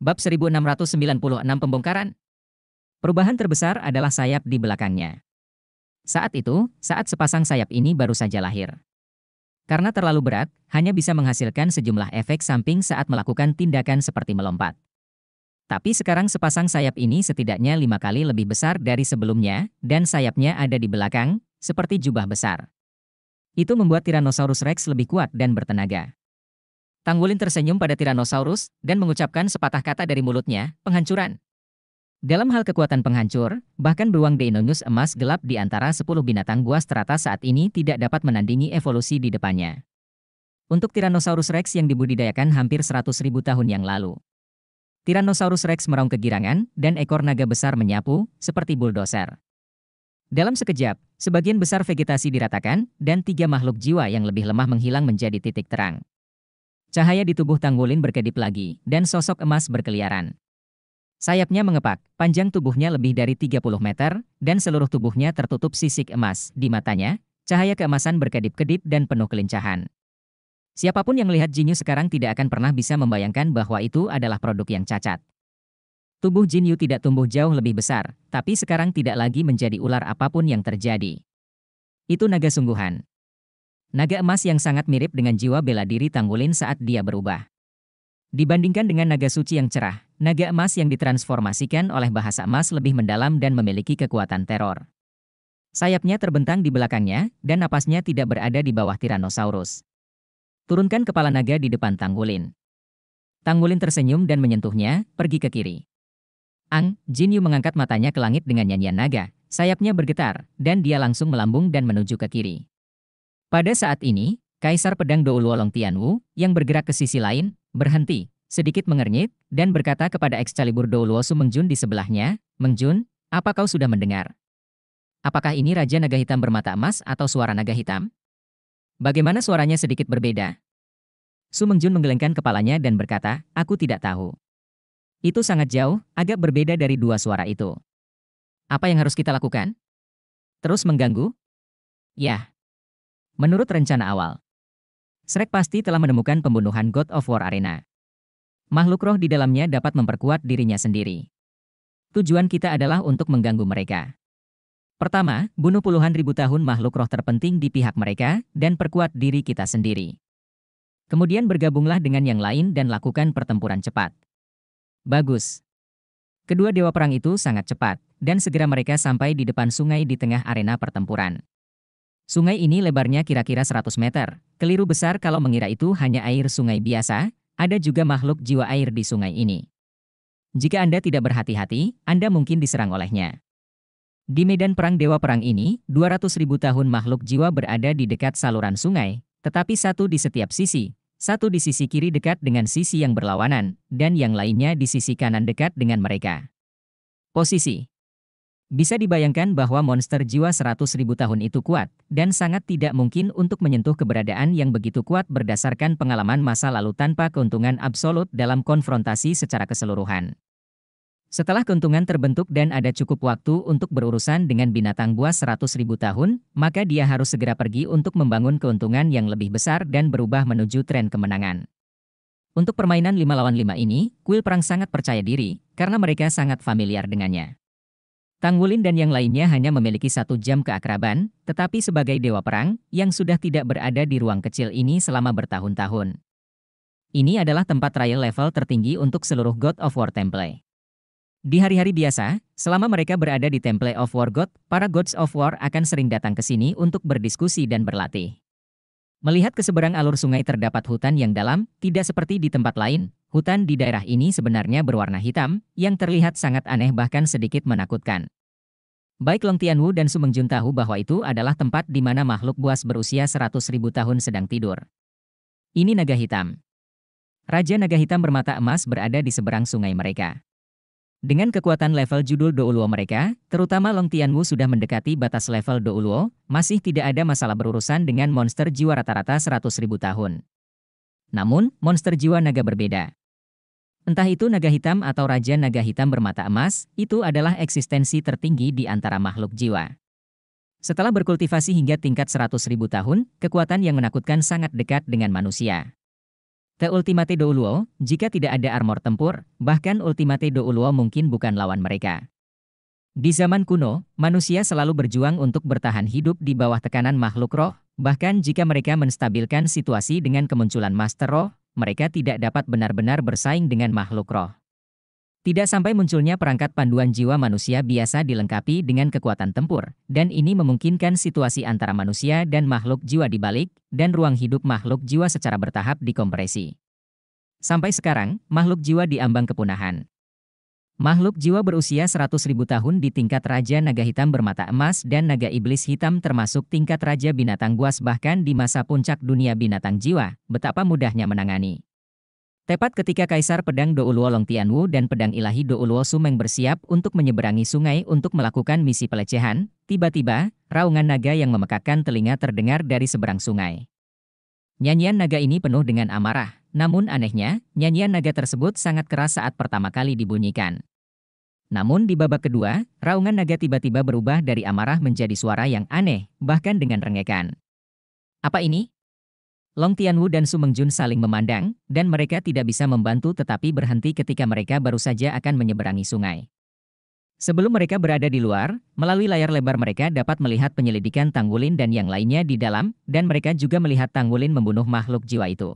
Bab 1696 Pembongkaran Perubahan terbesar adalah sayap di belakangnya. Saat itu, saat sepasang sayap ini baru saja lahir. Karena terlalu berat, hanya bisa menghasilkan sejumlah efek samping saat melakukan tindakan seperti melompat. Tapi sekarang sepasang sayap ini setidaknya lima kali lebih besar dari sebelumnya, dan sayapnya ada di belakang, seperti jubah besar. Itu membuat Tyrannosaurus Rex lebih kuat dan bertenaga. Tangwulin tersenyum pada Tyrannosaurus dan mengucapkan sepatah kata dari mulutnya, penghancuran. Dalam hal kekuatan penghancur, bahkan beruang Deinonychus emas gelap di antara 10 binatang buas teratas saat ini tidak dapat menandingi evolusi di depannya. Untuk Tyrannosaurus Rex yang dibudidayakan hampir ribu tahun yang lalu. Tyrannosaurus Rex meraung kegirangan dan ekor naga besar menyapu, seperti bulldozer. Dalam sekejap, sebagian besar vegetasi diratakan dan tiga makhluk jiwa yang lebih lemah menghilang menjadi titik terang. Cahaya di tubuh Tanggulin berkedip lagi, dan sosok emas berkeliaran. Sayapnya mengepak, panjang tubuhnya lebih dari 30 meter, dan seluruh tubuhnya tertutup sisik emas. Di matanya, cahaya keemasan berkedip-kedip dan penuh kelincahan. Siapapun yang melihat Yu sekarang tidak akan pernah bisa membayangkan bahwa itu adalah produk yang cacat. Tubuh Jin Yu tidak tumbuh jauh lebih besar, tapi sekarang tidak lagi menjadi ular apapun yang terjadi. Itu naga sungguhan. Naga emas yang sangat mirip dengan jiwa bela diri Tangulin saat dia berubah. Dibandingkan dengan naga suci yang cerah, naga emas yang ditransformasikan oleh bahasa emas lebih mendalam dan memiliki kekuatan teror. Sayapnya terbentang di belakangnya, dan napasnya tidak berada di bawah Tyrannosaurus. Turunkan kepala naga di depan Tangulin. Tangulin tersenyum dan menyentuhnya, pergi ke kiri. Ang, Jin Yu mengangkat matanya ke langit dengan nyanyian naga, sayapnya bergetar, dan dia langsung melambung dan menuju ke kiri. Pada saat ini, Kaisar Pedang Douluolong Tianwu, yang bergerak ke sisi lain, berhenti, sedikit mengernyit, dan berkata kepada Excalibur Douluo Mengjun di sebelahnya, Mengjun, apa kau sudah mendengar? Apakah ini Raja Naga Hitam bermata emas atau suara naga hitam? Bagaimana suaranya sedikit berbeda? Su Mengjun menggelengkan kepalanya dan berkata, aku tidak tahu. Itu sangat jauh, agak berbeda dari dua suara itu. Apa yang harus kita lakukan? Terus mengganggu? Ya, Menurut rencana awal, Shrek pasti telah menemukan pembunuhan God of War Arena. Makhluk roh di dalamnya dapat memperkuat dirinya sendiri. Tujuan kita adalah untuk mengganggu mereka. Pertama, bunuh puluhan ribu tahun makhluk roh terpenting di pihak mereka dan perkuat diri kita sendiri. Kemudian bergabunglah dengan yang lain dan lakukan pertempuran cepat. Bagus. Kedua dewa perang itu sangat cepat, dan segera mereka sampai di depan sungai di tengah arena pertempuran. Sungai ini lebarnya kira-kira 100 meter. Keliru besar kalau mengira itu hanya air sungai biasa, ada juga makhluk jiwa air di sungai ini. Jika Anda tidak berhati-hati, Anda mungkin diserang olehnya. Di medan perang Dewa Perang ini, 200 ribu tahun makhluk jiwa berada di dekat saluran sungai, tetapi satu di setiap sisi, satu di sisi kiri dekat dengan sisi yang berlawanan, dan yang lainnya di sisi kanan dekat dengan mereka. Posisi bisa dibayangkan bahwa monster jiwa 100 ribu tahun itu kuat, dan sangat tidak mungkin untuk menyentuh keberadaan yang begitu kuat berdasarkan pengalaman masa lalu tanpa keuntungan absolut dalam konfrontasi secara keseluruhan. Setelah keuntungan terbentuk dan ada cukup waktu untuk berurusan dengan binatang buas 100 ribu tahun, maka dia harus segera pergi untuk membangun keuntungan yang lebih besar dan berubah menuju tren kemenangan. Untuk permainan lima lawan lima ini, kuil perang sangat percaya diri, karena mereka sangat familiar dengannya. Tanggulin dan yang lainnya hanya memiliki satu jam keakraban, tetapi sebagai dewa perang, yang sudah tidak berada di ruang kecil ini selama bertahun-tahun. Ini adalah tempat trial level tertinggi untuk seluruh God of War Temple. Di hari-hari biasa, selama mereka berada di Temple of War God, para Gods of War akan sering datang ke sini untuk berdiskusi dan berlatih. Melihat ke seberang alur sungai terdapat hutan yang dalam, tidak seperti di tempat lain, Hutan di daerah ini sebenarnya berwarna hitam, yang terlihat sangat aneh bahkan sedikit menakutkan. Baik Long Tianwu dan Sumeng Jun tahu bahwa itu adalah tempat di mana makhluk buas berusia 100.000 tahun sedang tidur. Ini naga hitam. Raja naga hitam bermata emas berada di seberang sungai mereka. Dengan kekuatan level judul Douluo mereka, terutama Long Tianwu sudah mendekati batas level Douluo, masih tidak ada masalah berurusan dengan monster jiwa rata-rata 100.000 tahun. Namun, monster jiwa naga berbeda. Entah itu naga hitam atau raja naga hitam bermata emas, itu adalah eksistensi tertinggi di antara makhluk jiwa. Setelah berkultivasi hingga tingkat 100.000 tahun, kekuatan yang menakutkan sangat dekat dengan manusia. The Ultimate Douluo, jika tidak ada armor tempur, bahkan Ultimate Douluo mungkin bukan lawan mereka. Di zaman kuno, manusia selalu berjuang untuk bertahan hidup di bawah tekanan makhluk roh, bahkan jika mereka menstabilkan situasi dengan kemunculan master roh, mereka tidak dapat benar-benar bersaing dengan makhluk roh. Tidak sampai munculnya perangkat panduan jiwa manusia biasa dilengkapi dengan kekuatan tempur, dan ini memungkinkan situasi antara manusia dan makhluk jiwa dibalik, dan ruang hidup makhluk jiwa secara bertahap dikompresi. Sampai sekarang, makhluk jiwa diambang kepunahan, Makhluk jiwa berusia 100.000 tahun di tingkat Raja Naga Hitam bermata emas dan Naga Iblis Hitam termasuk tingkat Raja Binatang Buas bahkan di masa puncak dunia binatang jiwa, betapa mudahnya menangani. Tepat ketika Kaisar Pedang Douluo Long Tianwu dan Pedang Ilahi Douluo Sumeng bersiap untuk menyeberangi sungai untuk melakukan misi pelecehan, tiba-tiba, raungan naga yang memekakan telinga terdengar dari seberang sungai. Nyanyian naga ini penuh dengan amarah, namun anehnya, nyanyian naga tersebut sangat keras saat pertama kali dibunyikan. Namun di babak kedua, raungan naga tiba-tiba berubah dari amarah menjadi suara yang aneh, bahkan dengan rengekan. Apa ini? Long Tianwu dan Su Mengjun saling memandang, dan mereka tidak bisa membantu tetapi berhenti ketika mereka baru saja akan menyeberangi sungai. Sebelum mereka berada di luar, melalui layar lebar mereka dapat melihat penyelidikan Tang Wulin dan yang lainnya di dalam, dan mereka juga melihat Tang Wulin membunuh makhluk jiwa itu.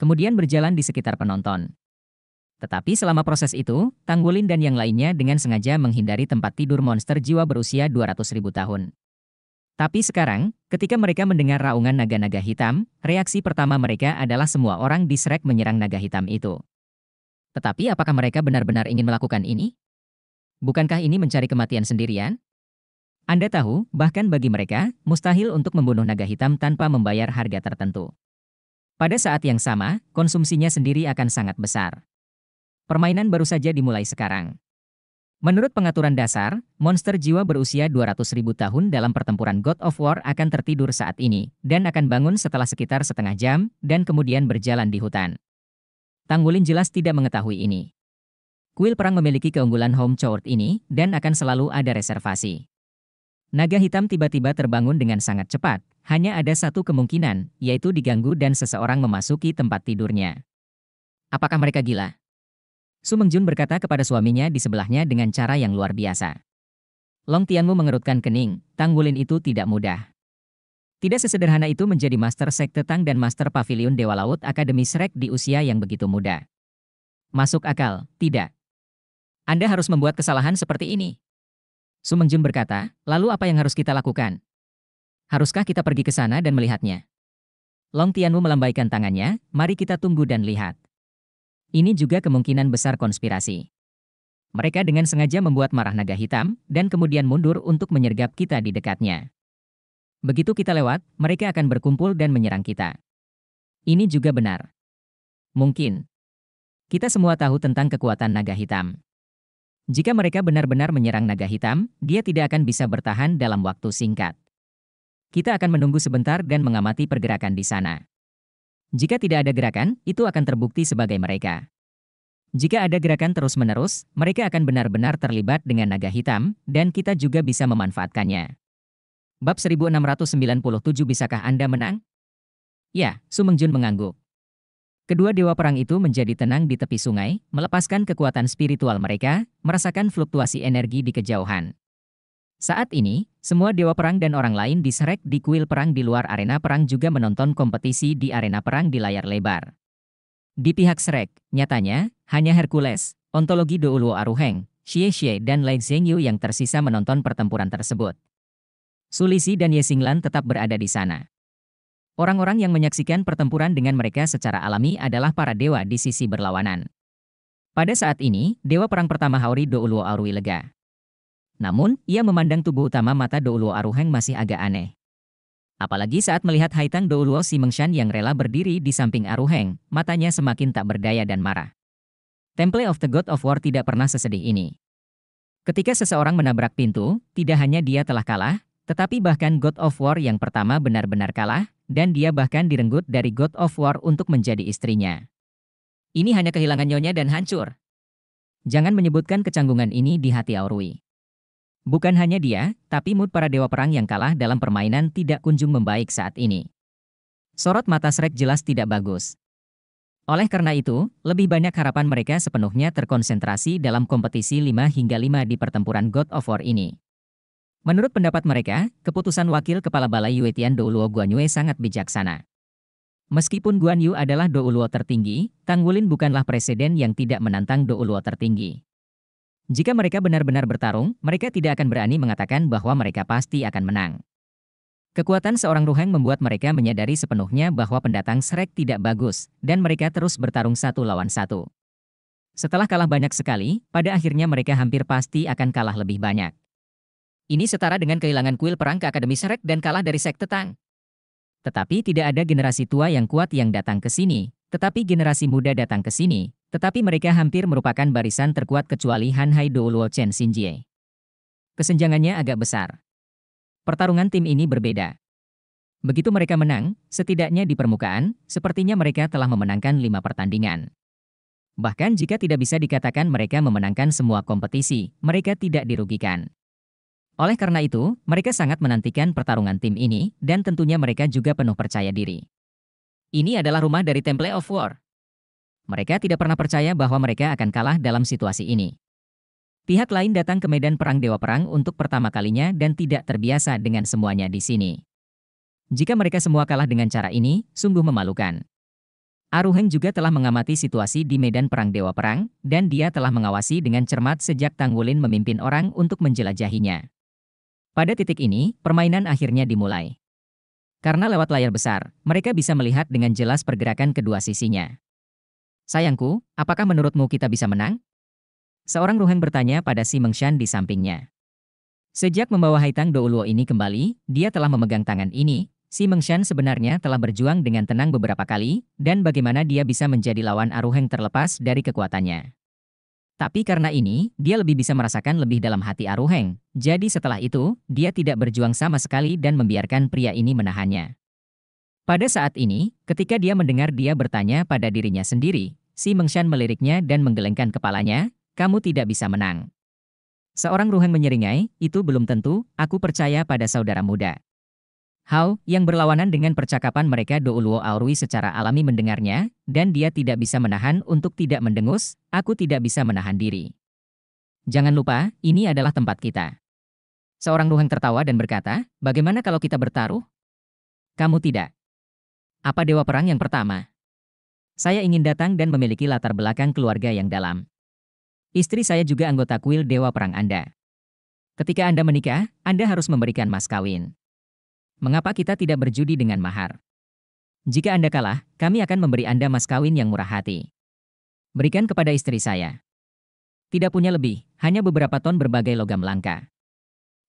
Kemudian berjalan di sekitar penonton. Tetapi selama proses itu, Tanggulin dan yang lainnya dengan sengaja menghindari tempat tidur monster jiwa berusia 200.000 tahun. Tapi sekarang, ketika mereka mendengar raungan naga-naga hitam, reaksi pertama mereka adalah semua orang di Shrek menyerang naga hitam itu. Tetapi apakah mereka benar-benar ingin melakukan ini? Bukankah ini mencari kematian sendirian? Anda tahu, bahkan bagi mereka, mustahil untuk membunuh naga hitam tanpa membayar harga tertentu. Pada saat yang sama, konsumsinya sendiri akan sangat besar. Permainan baru saja dimulai sekarang. Menurut pengaturan dasar, monster jiwa berusia 200.000 tahun dalam pertempuran God of War akan tertidur saat ini, dan akan bangun setelah sekitar setengah jam, dan kemudian berjalan di hutan. Tanggulin jelas tidak mengetahui ini. Kuil perang memiliki keunggulan home court ini, dan akan selalu ada reservasi. Naga hitam tiba-tiba terbangun dengan sangat cepat, hanya ada satu kemungkinan, yaitu diganggu dan seseorang memasuki tempat tidurnya. Apakah mereka gila? Su Mengjun berkata kepada suaminya di sebelahnya dengan cara yang luar biasa. Long Tianmu mengerutkan kening, Tang Wulin itu tidak mudah. Tidak sesederhana itu menjadi Master Sekte Tang dan Master Pavilion Dewa Laut Akademi Srek di usia yang begitu muda. Masuk akal, tidak. Anda harus membuat kesalahan seperti ini. Su Mengjun berkata, lalu apa yang harus kita lakukan? Haruskah kita pergi ke sana dan melihatnya? Long Tianmu melambaikan tangannya, mari kita tunggu dan lihat. Ini juga kemungkinan besar konspirasi. Mereka dengan sengaja membuat marah naga hitam, dan kemudian mundur untuk menyergap kita di dekatnya. Begitu kita lewat, mereka akan berkumpul dan menyerang kita. Ini juga benar. Mungkin. Kita semua tahu tentang kekuatan naga hitam. Jika mereka benar-benar menyerang naga hitam, dia tidak akan bisa bertahan dalam waktu singkat. Kita akan menunggu sebentar dan mengamati pergerakan di sana. Jika tidak ada gerakan, itu akan terbukti sebagai mereka. Jika ada gerakan terus-menerus, mereka akan benar-benar terlibat dengan naga hitam, dan kita juga bisa memanfaatkannya. Bab 1697 Bisakah Anda menang? Ya, Sumengjun mengangguk. Kedua dewa perang itu menjadi tenang di tepi sungai, melepaskan kekuatan spiritual mereka, merasakan fluktuasi energi di kejauhan. Saat ini, semua dewa perang dan orang lain di Shrek di kuil perang di luar arena perang juga menonton kompetisi di arena perang di layar lebar. Di pihak Shrek, nyatanya, hanya Hercules, ontologi Douluo Aruheng, Xie Xie dan Lai Zhengyu yang tersisa menonton pertempuran tersebut. Sulisi dan Yesinglan tetap berada di sana. Orang-orang yang menyaksikan pertempuran dengan mereka secara alami adalah para dewa di sisi berlawanan. Pada saat ini, dewa perang pertama Hauri Douluo Arui lega. Namun, ia memandang tubuh utama mata Douluo Aruheng masih agak aneh. Apalagi saat melihat Haitang Douluo Simengshan yang rela berdiri di samping Aruheng, matanya semakin tak berdaya dan marah. Temple of the God of War tidak pernah sesedih ini. Ketika seseorang menabrak pintu, tidak hanya dia telah kalah, tetapi bahkan God of War yang pertama benar-benar kalah, dan dia bahkan direnggut dari God of War untuk menjadi istrinya. Ini hanya kehilangan nyonya dan hancur. Jangan menyebutkan kecanggungan ini di hati Aurui. Bukan hanya dia, tapi mood para dewa perang yang kalah dalam permainan tidak kunjung membaik saat ini. Sorot mata Shrek jelas tidak bagus. Oleh karena itu, lebih banyak harapan mereka sepenuhnya terkonsentrasi dalam kompetisi 5 hingga 5 di pertempuran God of War ini. Menurut pendapat mereka, keputusan wakil kepala balai Yue Tian Douluo Guanyue sangat bijaksana. Meskipun Guan Yu adalah Douluo tertinggi, Tang Wulin bukanlah presiden yang tidak menantang Douluo tertinggi. Jika mereka benar-benar bertarung, mereka tidak akan berani mengatakan bahwa mereka pasti akan menang. Kekuatan seorang Ruheng membuat mereka menyadari sepenuhnya bahwa pendatang Shrek tidak bagus, dan mereka terus bertarung satu lawan satu. Setelah kalah banyak sekali, pada akhirnya mereka hampir pasti akan kalah lebih banyak. Ini setara dengan kehilangan kuil perang ke Akademi Shrek dan kalah dari Sekte Tang. Tetapi tidak ada generasi tua yang kuat yang datang ke sini, tetapi generasi muda datang ke sini, tetapi mereka hampir merupakan barisan terkuat kecuali Han Hai Luo Chen Xin Jie. Kesenjangannya agak besar. Pertarungan tim ini berbeda. Begitu mereka menang, setidaknya di permukaan, sepertinya mereka telah memenangkan lima pertandingan. Bahkan jika tidak bisa dikatakan mereka memenangkan semua kompetisi, mereka tidak dirugikan. Oleh karena itu, mereka sangat menantikan pertarungan tim ini, dan tentunya mereka juga penuh percaya diri. Ini adalah rumah dari Temple of War. Mereka tidak pernah percaya bahwa mereka akan kalah dalam situasi ini. Pihak lain datang ke medan perang Dewa Perang untuk pertama kalinya dan tidak terbiasa dengan semuanya di sini. Jika mereka semua kalah dengan cara ini, sungguh memalukan. Aruheng juga telah mengamati situasi di medan perang Dewa Perang, dan dia telah mengawasi dengan cermat sejak Tang Wulin memimpin orang untuk menjelajahinya. Pada titik ini, permainan akhirnya dimulai. Karena lewat layar besar, mereka bisa melihat dengan jelas pergerakan kedua sisinya. Sayangku, apakah menurutmu kita bisa menang? Seorang Ruheng bertanya pada Si Mengshan di sampingnya. Sejak membawa Haitang Douluo ini kembali, dia telah memegang tangan ini. Si Mengshan sebenarnya telah berjuang dengan tenang beberapa kali, dan bagaimana dia bisa menjadi lawan Aruheng terlepas dari kekuatannya. Tapi karena ini, dia lebih bisa merasakan lebih dalam hati Aruheng. Jadi setelah itu, dia tidak berjuang sama sekali dan membiarkan pria ini menahannya. Pada saat ini, ketika dia mendengar dia bertanya pada dirinya sendiri, si Mengshan meliriknya dan menggelengkan kepalanya, kamu tidak bisa menang. Seorang Ruheng menyeringai, itu belum tentu, aku percaya pada saudara muda. Hao, yang berlawanan dengan percakapan mereka Douluo Aurui secara alami mendengarnya, dan dia tidak bisa menahan untuk tidak mendengus, aku tidak bisa menahan diri. Jangan lupa, ini adalah tempat kita. Seorang Luheng tertawa dan berkata, bagaimana kalau kita bertaruh? Kamu tidak. Apa dewa perang yang pertama? Saya ingin datang dan memiliki latar belakang keluarga yang dalam. Istri saya juga anggota kuil dewa perang Anda. Ketika Anda menikah, Anda harus memberikan mas kawin. Mengapa kita tidak berjudi dengan mahar? Jika Anda kalah, kami akan memberi Anda mas kawin yang murah hati. Berikan kepada istri saya. Tidak punya lebih, hanya beberapa ton berbagai logam langka.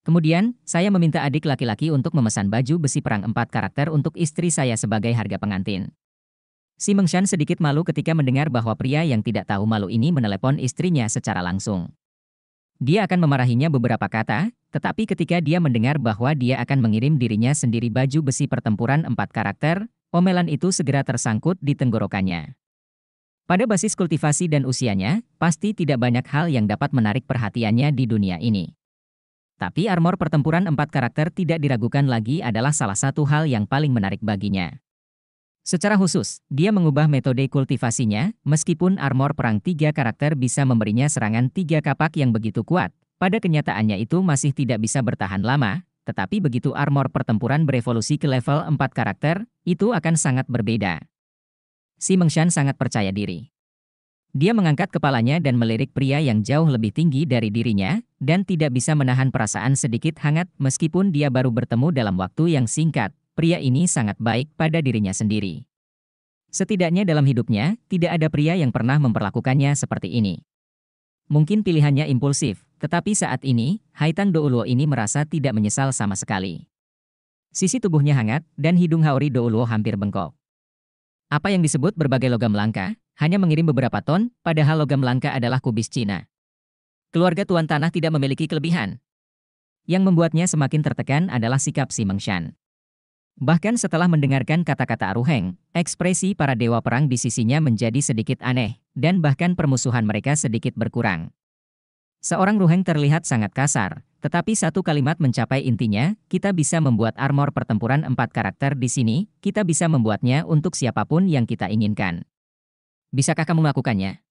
Kemudian, saya meminta adik laki-laki untuk memesan baju besi perang empat karakter untuk istri saya sebagai harga pengantin. Si Mengshan sedikit malu ketika mendengar bahwa pria yang tidak tahu malu ini menelepon istrinya secara langsung. Dia akan memarahinya beberapa kata, tetapi ketika dia mendengar bahwa dia akan mengirim dirinya sendiri baju besi pertempuran empat karakter, omelan itu segera tersangkut di tenggorokannya. Pada basis kultivasi dan usianya, pasti tidak banyak hal yang dapat menarik perhatiannya di dunia ini. Tapi armor pertempuran empat karakter tidak diragukan lagi adalah salah satu hal yang paling menarik baginya. Secara khusus, dia mengubah metode kultivasinya, meskipun armor perang tiga karakter bisa memberinya serangan tiga kapak yang begitu kuat. Pada kenyataannya itu masih tidak bisa bertahan lama, tetapi begitu armor pertempuran berevolusi ke level 4 karakter, itu akan sangat berbeda. Si Mengshan sangat percaya diri. Dia mengangkat kepalanya dan melirik pria yang jauh lebih tinggi dari dirinya, dan tidak bisa menahan perasaan sedikit hangat meskipun dia baru bertemu dalam waktu yang singkat, pria ini sangat baik pada dirinya sendiri. Setidaknya dalam hidupnya, tidak ada pria yang pernah memperlakukannya seperti ini. Mungkin pilihannya impulsif, tetapi saat ini, Haitang Douluo ini merasa tidak menyesal sama sekali. Sisi tubuhnya hangat, dan hidung Haori Douluo hampir bengkok. Apa yang disebut berbagai logam langka, hanya mengirim beberapa ton, padahal logam langka adalah kubis Cina. Keluarga Tuan Tanah tidak memiliki kelebihan. Yang membuatnya semakin tertekan adalah sikap Si Mengshan. Bahkan setelah mendengarkan kata-kata Aruheng, ekspresi para dewa perang di sisinya menjadi sedikit aneh, dan bahkan permusuhan mereka sedikit berkurang. Seorang Ruheng terlihat sangat kasar, tetapi satu kalimat mencapai intinya, kita bisa membuat armor pertempuran empat karakter di sini, kita bisa membuatnya untuk siapapun yang kita inginkan. Bisakah kamu melakukannya?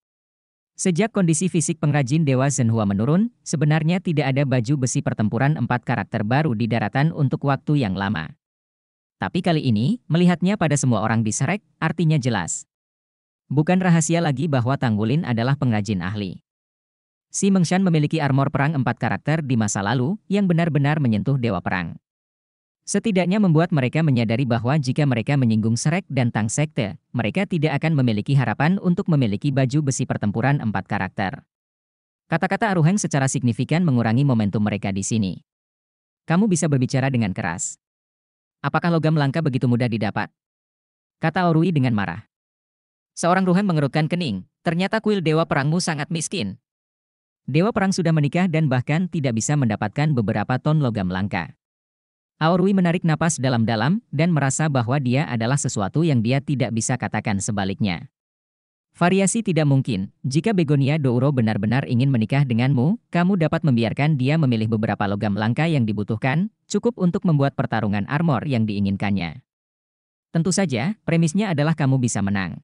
Sejak kondisi fisik pengrajin Dewa Zenhua menurun, sebenarnya tidak ada baju besi pertempuran empat karakter baru di daratan untuk waktu yang lama. Tapi kali ini, melihatnya pada semua orang di Serek, artinya jelas. Bukan rahasia lagi bahwa Tanggulin adalah pengrajin ahli. Si Mengshan memiliki armor perang empat karakter di masa lalu yang benar-benar menyentuh dewa perang. Setidaknya membuat mereka menyadari bahwa jika mereka menyinggung Serek dan Tang Sekte, mereka tidak akan memiliki harapan untuk memiliki baju besi pertempuran empat karakter. Kata-kata Aruheng secara signifikan mengurangi momentum mereka di sini. Kamu bisa berbicara dengan keras. Apakah logam langka begitu mudah didapat? Kata Orui dengan marah. Seorang Ruhan mengerutkan kening, ternyata kuil Dewa Perangmu sangat miskin. Dewa Perang sudah menikah dan bahkan tidak bisa mendapatkan beberapa ton logam langka. Aorui menarik napas dalam-dalam dan merasa bahwa dia adalah sesuatu yang dia tidak bisa katakan sebaliknya. Variasi tidak mungkin. Jika Begonia Douro benar-benar ingin menikah denganmu, kamu dapat membiarkan dia memilih beberapa logam langka yang dibutuhkan, cukup untuk membuat pertarungan armor yang diinginkannya. Tentu saja, premisnya adalah kamu bisa menang.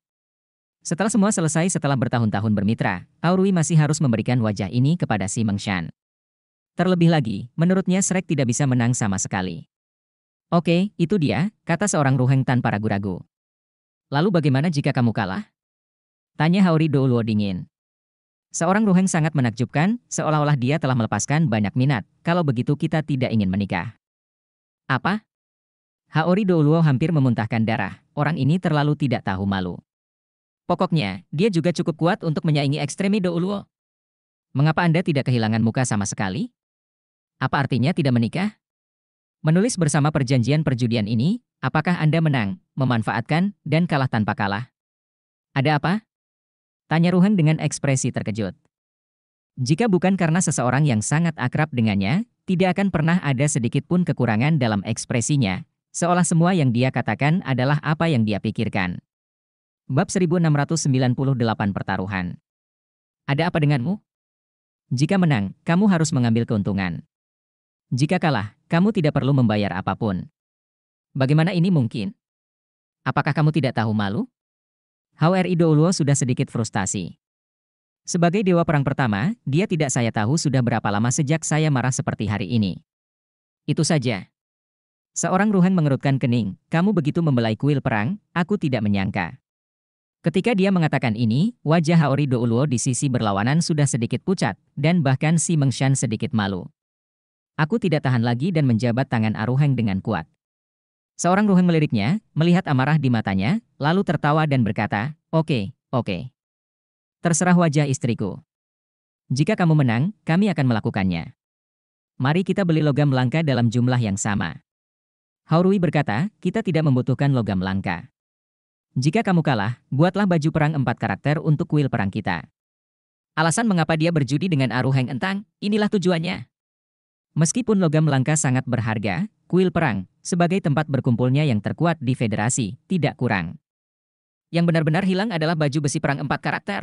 Setelah semua selesai setelah bertahun-tahun bermitra, Aurui masih harus memberikan wajah ini kepada si Mengshan. Terlebih lagi, menurutnya Shrek tidak bisa menang sama sekali. Oke, itu dia, kata seorang Ruheng tanpa ragu-ragu. Lalu bagaimana jika kamu kalah? Tanya Haori Douluo dingin. Seorang Ruheng sangat menakjubkan, seolah-olah dia telah melepaskan banyak minat. Kalau begitu kita tidak ingin menikah. Apa? Haori Douluo hampir memuntahkan darah. Orang ini terlalu tidak tahu malu. Pokoknya, dia juga cukup kuat untuk menyaingi ekstremi Douluo. Mengapa Anda tidak kehilangan muka sama sekali? Apa artinya tidak menikah? Menulis bersama perjanjian perjudian ini, apakah Anda menang, memanfaatkan, dan kalah tanpa kalah? Ada apa? Tanya Ruhan dengan ekspresi terkejut. Jika bukan karena seseorang yang sangat akrab dengannya, tidak akan pernah ada sedikit pun kekurangan dalam ekspresinya, seolah semua yang dia katakan adalah apa yang dia pikirkan. Bab 1698 Pertaruhan Ada apa denganmu? Jika menang, kamu harus mengambil keuntungan. Jika kalah, kamu tidak perlu membayar apapun. Bagaimana ini mungkin? Apakah kamu tidak tahu malu? HRI Douluo sudah sedikit frustasi. Sebagai dewa perang pertama, dia tidak saya tahu sudah berapa lama sejak saya marah seperti hari ini. Itu saja. Seorang Ruhan mengerutkan kening, kamu begitu membelai kuil perang, aku tidak menyangka. Ketika dia mengatakan ini, wajah Haori Douluo di sisi berlawanan sudah sedikit pucat, dan bahkan si Mengshan sedikit malu. Aku tidak tahan lagi dan menjabat tangan Aruheng dengan kuat. Seorang ruhen meliriknya, melihat amarah di matanya, lalu tertawa dan berkata, Oke, okay, oke. Okay. Terserah wajah istriku. Jika kamu menang, kami akan melakukannya. Mari kita beli logam langka dalam jumlah yang sama. Haurui berkata, kita tidak membutuhkan logam langka. Jika kamu kalah, buatlah baju perang empat karakter untuk kuil perang kita. Alasan mengapa dia berjudi dengan Aruheng Entang, inilah tujuannya. Meskipun logam langka sangat berharga, kuil perang, sebagai tempat berkumpulnya yang terkuat di federasi, tidak kurang. Yang benar-benar hilang adalah baju besi perang empat karakter.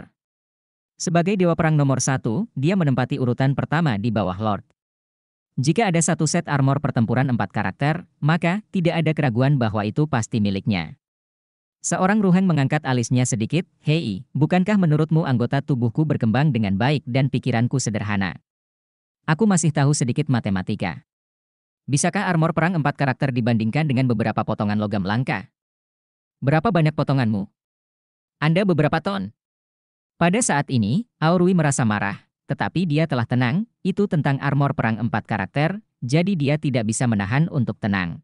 Sebagai dewa perang nomor satu, dia menempati urutan pertama di bawah Lord. Jika ada satu set armor pertempuran empat karakter, maka tidak ada keraguan bahwa itu pasti miliknya. Seorang Ruheng mengangkat alisnya sedikit, Hei, bukankah menurutmu anggota tubuhku berkembang dengan baik dan pikiranku sederhana? Aku masih tahu sedikit matematika. Bisakah armor perang empat karakter dibandingkan dengan beberapa potongan logam langka? Berapa banyak potonganmu? Anda beberapa ton. Pada saat ini, Aurui merasa marah, tetapi dia telah tenang, itu tentang armor perang empat karakter, jadi dia tidak bisa menahan untuk tenang.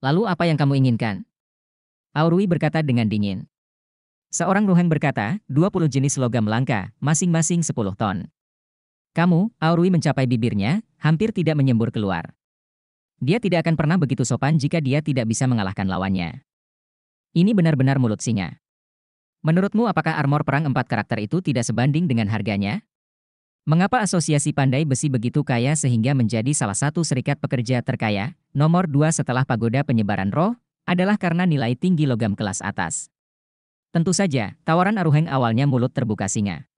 Lalu apa yang kamu inginkan? Aurui berkata dengan dingin. Seorang Ruheng berkata, 20 jenis logam langka, masing-masing 10 ton. Kamu, Aurui mencapai bibirnya, hampir tidak menyembur keluar. Dia tidak akan pernah begitu sopan jika dia tidak bisa mengalahkan lawannya. Ini benar-benar mulut singa. Menurutmu apakah armor perang empat karakter itu tidak sebanding dengan harganya? Mengapa asosiasi pandai besi begitu kaya sehingga menjadi salah satu serikat pekerja terkaya? Nomor dua setelah pagoda penyebaran roh adalah karena nilai tinggi logam kelas atas. Tentu saja, tawaran Aruheng awalnya mulut terbuka singa.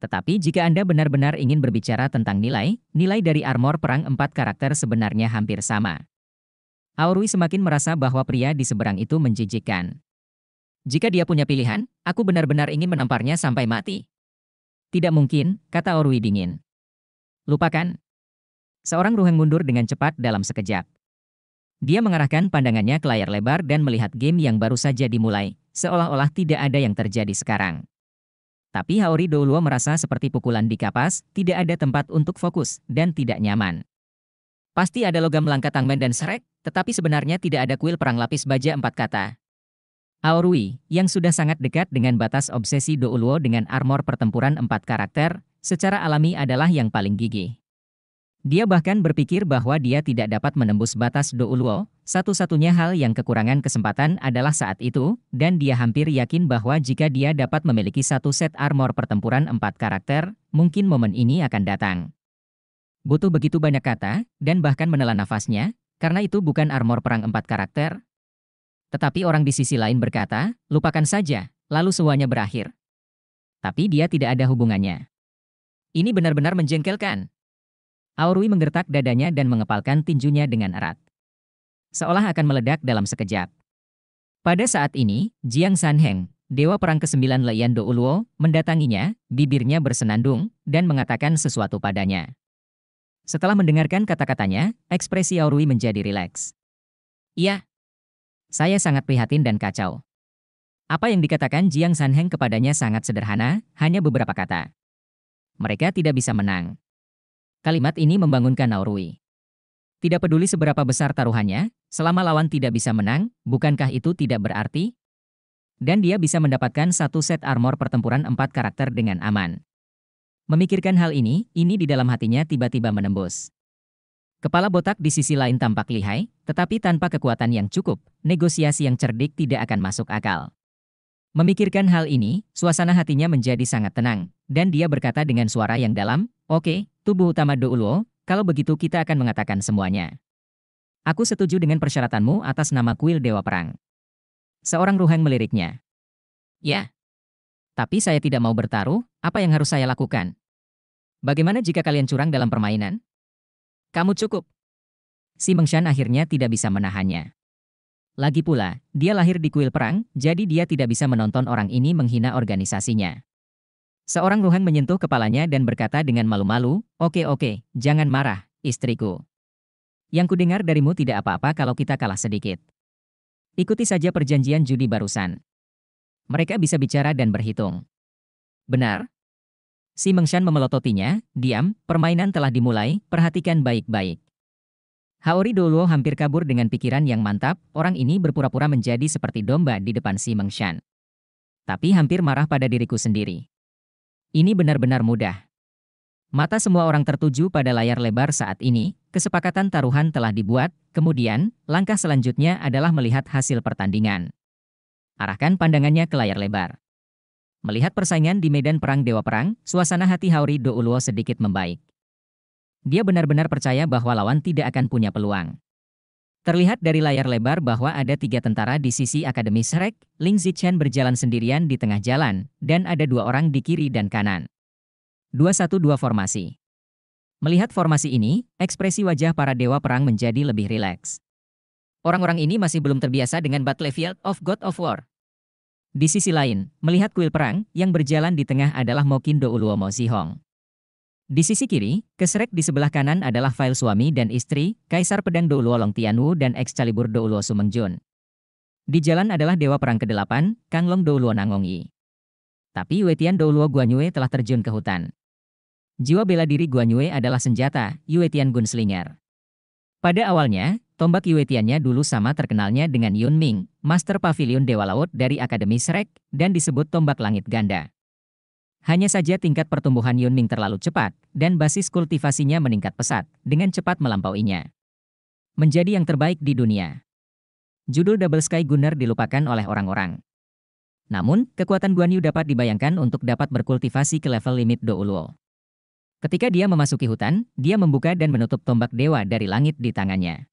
Tetapi jika Anda benar-benar ingin berbicara tentang nilai, nilai dari armor perang empat karakter sebenarnya hampir sama. Aurwi semakin merasa bahwa pria di seberang itu menjijikkan. Jika dia punya pilihan, aku benar-benar ingin menamparnya sampai mati. Tidak mungkin, kata Aurwi dingin. Lupakan. Seorang ruheng mundur dengan cepat dalam sekejap. Dia mengarahkan pandangannya ke layar lebar dan melihat game yang baru saja dimulai, seolah-olah tidak ada yang terjadi sekarang. Tapi Haori Douluo merasa seperti pukulan di kapas, tidak ada tempat untuk fokus, dan tidak nyaman. Pasti ada logam langka tangmen dan Shrek, tetapi sebenarnya tidak ada kuil perang lapis baja empat kata. Aorui, yang sudah sangat dekat dengan batas obsesi Douluo dengan armor pertempuran empat karakter, secara alami adalah yang paling gigih. Dia bahkan berpikir bahwa dia tidak dapat menembus batas Douluo, satu-satunya hal yang kekurangan kesempatan adalah saat itu, dan dia hampir yakin bahwa jika dia dapat memiliki satu set armor pertempuran empat karakter, mungkin momen ini akan datang. Butuh begitu banyak kata, dan bahkan menelan nafasnya, karena itu bukan armor perang empat karakter. Tetapi orang di sisi lain berkata, lupakan saja, lalu semuanya berakhir. Tapi dia tidak ada hubungannya. Ini benar-benar menjengkelkan. Aurui menggertak dadanya dan mengepalkan tinjunya dengan erat. Seolah akan meledak dalam sekejap. Pada saat ini, Jiang Sanheng, Dewa Perang ke-9 Leian Douluo, mendatanginya, bibirnya bersenandung, dan mengatakan sesuatu padanya. Setelah mendengarkan kata-katanya, ekspresi Aurui menjadi rileks. Iya. Saya sangat prihatin dan kacau. Apa yang dikatakan Jiang Sanheng kepadanya sangat sederhana, hanya beberapa kata. Mereka tidak bisa menang. Kalimat ini membangunkan Naurui. Tidak peduli seberapa besar taruhannya, selama lawan tidak bisa menang, bukankah itu tidak berarti? Dan dia bisa mendapatkan satu set armor pertempuran empat karakter dengan aman. Memikirkan hal ini, ini di dalam hatinya tiba-tiba menembus. Kepala botak di sisi lain tampak lihai, tetapi tanpa kekuatan yang cukup, negosiasi yang cerdik tidak akan masuk akal. Memikirkan hal ini, suasana hatinya menjadi sangat tenang, dan dia berkata dengan suara yang dalam, Oke, tubuh utama Douluo, kalau begitu kita akan mengatakan semuanya. Aku setuju dengan persyaratanmu atas nama kuil Dewa Perang. Seorang Ruhang meliriknya. Ya. Tapi saya tidak mau bertaruh, apa yang harus saya lakukan? Bagaimana jika kalian curang dalam permainan? Kamu cukup. Si Mengshan akhirnya tidak bisa menahannya. Lagi pula, dia lahir di kuil perang, jadi dia tidak bisa menonton orang ini menghina organisasinya. Seorang Luhan menyentuh kepalanya dan berkata dengan malu-malu, Oke oke, jangan marah, istriku. Yang kudengar darimu tidak apa-apa kalau kita kalah sedikit. Ikuti saja perjanjian judi barusan. Mereka bisa bicara dan berhitung. Benar? Si Mengshan memelototinya, diam, permainan telah dimulai, perhatikan baik-baik. Haori Doluo hampir kabur dengan pikiran yang mantap, orang ini berpura-pura menjadi seperti domba di depan si Mengshan. Tapi hampir marah pada diriku sendiri. Ini benar-benar mudah. Mata semua orang tertuju pada layar lebar saat ini, kesepakatan taruhan telah dibuat, kemudian langkah selanjutnya adalah melihat hasil pertandingan. Arahkan pandangannya ke layar lebar. Melihat persaingan di medan perang Dewa Perang, suasana hati Haori Douluo sedikit membaik. Dia benar-benar percaya bahwa lawan tidak akan punya peluang. Terlihat dari layar lebar bahwa ada tiga tentara di sisi Akademi Shrek, Ling Zichen berjalan sendirian di tengah jalan, dan ada dua orang di kiri dan kanan. 212 Formasi Melihat formasi ini, ekspresi wajah para dewa perang menjadi lebih rileks. Orang-orang ini masih belum terbiasa dengan Battlefield of God of War. Di sisi lain, melihat kuil perang yang berjalan di tengah adalah Mokindo Uluomo Zihong. Di sisi kiri, keserek di sebelah kanan adalah file suami dan istri, Kaisar Pedang Long Tianwu dan Excalibur Douluo Sumengjun. Di jalan adalah Dewa Perang ke-8, Kanglong Douluo Nangongi. Tapi Wetian Douluo Guanyue telah terjun ke hutan. Jiwa bela diri Guanyue adalah senjata, Yuetian Gunslinger. Pada awalnya, tombak Yuetiannya dulu sama terkenalnya dengan Yun Ming, Master Pavilion Dewa Laut dari Akademi Srek, dan disebut tombak langit ganda. Hanya saja tingkat pertumbuhan Yunming terlalu cepat, dan basis kultivasinya meningkat pesat, dengan cepat melampauinya. Menjadi yang terbaik di dunia. Judul Double Sky Gunner dilupakan oleh orang-orang. Namun, kekuatan Guan Yu dapat dibayangkan untuk dapat berkultivasi ke level limit Douluo. Ketika dia memasuki hutan, dia membuka dan menutup tombak dewa dari langit di tangannya.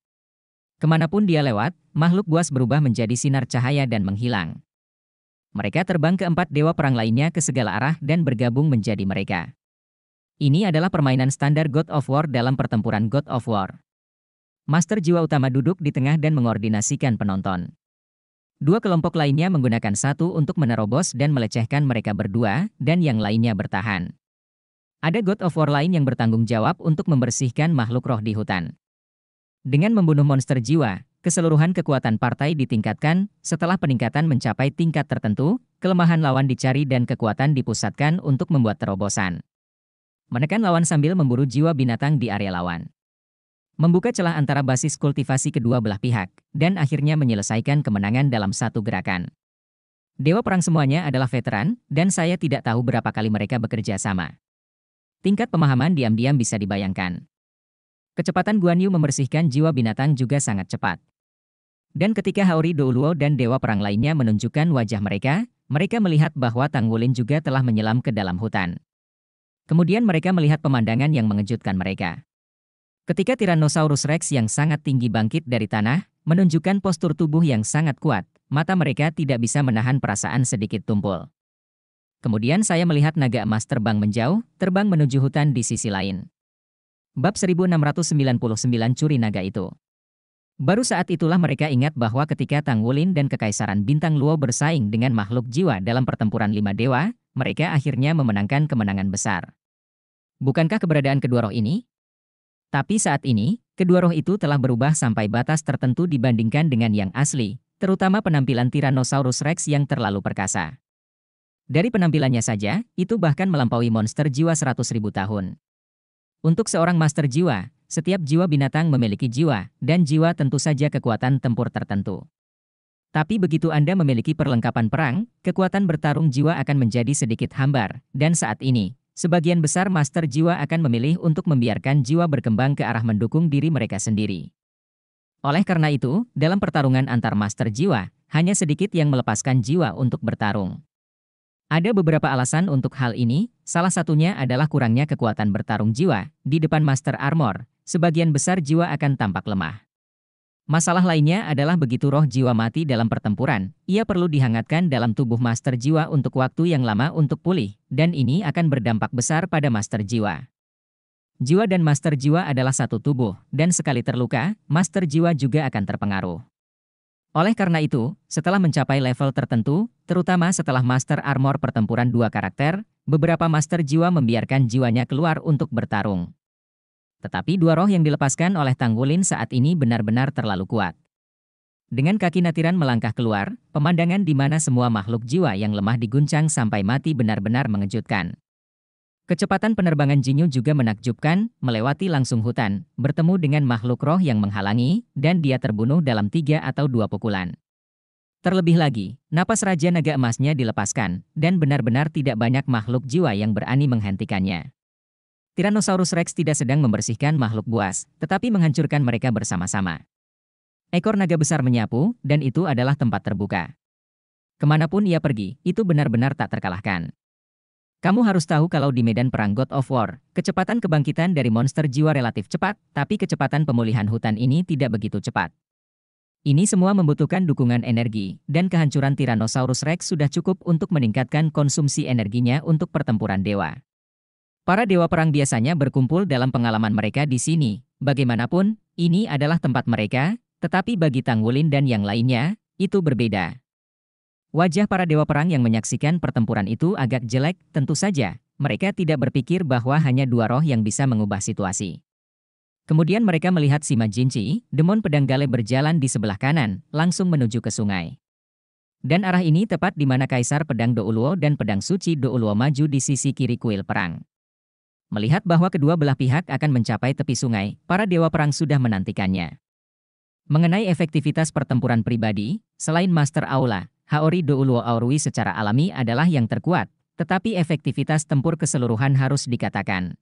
Kemanapun dia lewat, makhluk buas berubah menjadi sinar cahaya dan menghilang. Mereka terbang ke empat dewa perang lainnya ke segala arah dan bergabung menjadi mereka. Ini adalah permainan standar God of War dalam pertempuran God of War. Master jiwa utama duduk di tengah dan mengordinasikan penonton. Dua kelompok lainnya menggunakan satu untuk menerobos dan melecehkan mereka berdua, dan yang lainnya bertahan. Ada God of War lain yang bertanggung jawab untuk membersihkan makhluk roh di hutan. Dengan membunuh monster jiwa, keseluruhan kekuatan partai ditingkatkan, setelah peningkatan mencapai tingkat tertentu, kelemahan lawan dicari dan kekuatan dipusatkan untuk membuat terobosan. Menekan lawan sambil memburu jiwa binatang di area lawan. Membuka celah antara basis kultivasi kedua belah pihak, dan akhirnya menyelesaikan kemenangan dalam satu gerakan. Dewa perang semuanya adalah veteran, dan saya tidak tahu berapa kali mereka bekerja sama. Tingkat pemahaman diam-diam bisa dibayangkan. Kecepatan Guan Yu membersihkan jiwa binatang juga sangat cepat. Dan ketika Haori Douluo dan Dewa Perang lainnya menunjukkan wajah mereka, mereka melihat bahwa Tang Wulin juga telah menyelam ke dalam hutan. Kemudian mereka melihat pemandangan yang mengejutkan mereka. Ketika Tyrannosaurus Rex yang sangat tinggi bangkit dari tanah, menunjukkan postur tubuh yang sangat kuat, mata mereka tidak bisa menahan perasaan sedikit tumpul. Kemudian saya melihat naga emas terbang menjauh, terbang menuju hutan di sisi lain bab 1699 curi naga itu. Baru saat itulah mereka ingat bahwa ketika Tang Wulin dan Kekaisaran Bintang Luo bersaing dengan makhluk jiwa dalam pertempuran lima dewa, mereka akhirnya memenangkan kemenangan besar. Bukankah keberadaan kedua roh ini? Tapi saat ini, kedua roh itu telah berubah sampai batas tertentu dibandingkan dengan yang asli, terutama penampilan Tyrannosaurus Rex yang terlalu perkasa. Dari penampilannya saja, itu bahkan melampaui monster jiwa 100.000 tahun. Untuk seorang master jiwa, setiap jiwa binatang memiliki jiwa, dan jiwa tentu saja kekuatan tempur tertentu. Tapi begitu Anda memiliki perlengkapan perang, kekuatan bertarung jiwa akan menjadi sedikit hambar, dan saat ini, sebagian besar master jiwa akan memilih untuk membiarkan jiwa berkembang ke arah mendukung diri mereka sendiri. Oleh karena itu, dalam pertarungan antar master jiwa, hanya sedikit yang melepaskan jiwa untuk bertarung. Ada beberapa alasan untuk hal ini, salah satunya adalah kurangnya kekuatan bertarung jiwa di depan Master Armor, sebagian besar jiwa akan tampak lemah. Masalah lainnya adalah begitu roh jiwa mati dalam pertempuran, ia perlu dihangatkan dalam tubuh Master Jiwa untuk waktu yang lama untuk pulih, dan ini akan berdampak besar pada Master Jiwa. Jiwa dan Master Jiwa adalah satu tubuh, dan sekali terluka, Master Jiwa juga akan terpengaruh. Oleh karena itu, setelah mencapai level tertentu, terutama setelah master armor pertempuran dua karakter, beberapa master jiwa membiarkan jiwanya keluar untuk bertarung. Tetapi dua roh yang dilepaskan oleh Tanggulin saat ini benar-benar terlalu kuat. Dengan kaki Natiran melangkah keluar, pemandangan di mana semua makhluk jiwa yang lemah diguncang sampai mati benar-benar mengejutkan. Kecepatan penerbangan Jinyu juga menakjubkan, melewati langsung hutan, bertemu dengan makhluk roh yang menghalangi, dan dia terbunuh dalam tiga atau dua pukulan. Terlebih lagi, napas Raja Naga Emasnya dilepaskan, dan benar-benar tidak banyak makhluk jiwa yang berani menghentikannya. Tyrannosaurus Rex tidak sedang membersihkan makhluk buas, tetapi menghancurkan mereka bersama-sama. Ekor naga besar menyapu, dan itu adalah tempat terbuka. Kemanapun ia pergi, itu benar-benar tak terkalahkan. Kamu harus tahu kalau di medan perang God of War, kecepatan kebangkitan dari monster jiwa relatif cepat, tapi kecepatan pemulihan hutan ini tidak begitu cepat. Ini semua membutuhkan dukungan energi, dan kehancuran Tyrannosaurus Rex sudah cukup untuk meningkatkan konsumsi energinya untuk pertempuran dewa. Para dewa perang biasanya berkumpul dalam pengalaman mereka di sini. Bagaimanapun, ini adalah tempat mereka, tetapi bagi Tang Wulin dan yang lainnya, itu berbeda. Wajah para dewa perang yang menyaksikan pertempuran itu agak jelek, tentu saja. Mereka tidak berpikir bahwa hanya dua roh yang bisa mengubah situasi. Kemudian mereka melihat Sima Jinchi, demon pedang gale berjalan di sebelah kanan, langsung menuju ke sungai. Dan arah ini tepat di mana Kaisar Pedang Douluo dan Pedang Suci Douluo maju di sisi kiri kuil perang. Melihat bahwa kedua belah pihak akan mencapai tepi sungai, para dewa perang sudah menantikannya. Mengenai efektivitas pertempuran pribadi, selain Master Aula, Haori Douluo Aorui secara alami adalah yang terkuat, tetapi efektivitas tempur keseluruhan harus dikatakan.